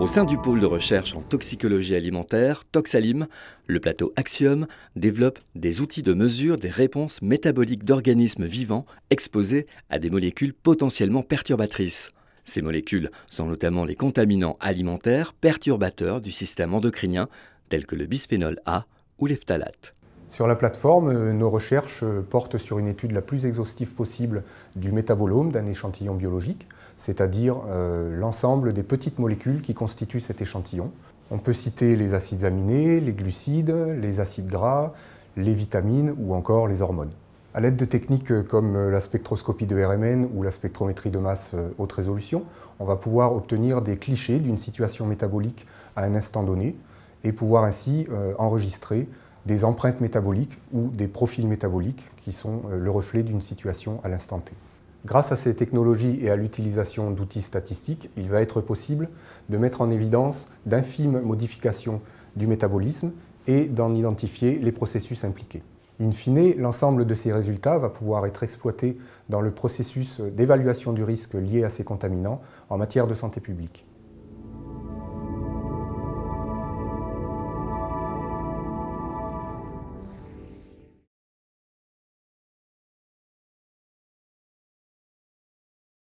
Au sein du pôle de recherche en toxicologie alimentaire, Toxalim, le plateau Axiom développe des outils de mesure des réponses métaboliques d'organismes vivants exposés à des molécules potentiellement perturbatrices. Ces molécules sont notamment les contaminants alimentaires perturbateurs du système endocrinien, tels que le bisphénol A ou les sur la plateforme, euh, nos recherches euh, portent sur une étude la plus exhaustive possible du métabolome d'un échantillon biologique, c'est-à-dire euh, l'ensemble des petites molécules qui constituent cet échantillon. On peut citer les acides aminés, les glucides, les acides gras, les vitamines ou encore les hormones. À l'aide de techniques comme la spectroscopie de RMN ou la spectrométrie de masse haute résolution, on va pouvoir obtenir des clichés d'une situation métabolique à un instant donné et pouvoir ainsi enregistrer des empreintes métaboliques ou des profils métaboliques qui sont euh, le reflet d'une situation à l'instant T. Grâce à ces technologies et à l'utilisation d'outils statistiques, il va être possible de mettre en évidence d'infimes modifications du métabolisme et d'en identifier les processus impliqués. In fine, l'ensemble de ces résultats va pouvoir être exploité dans le processus d'évaluation du risque lié à ces contaminants en matière de santé publique.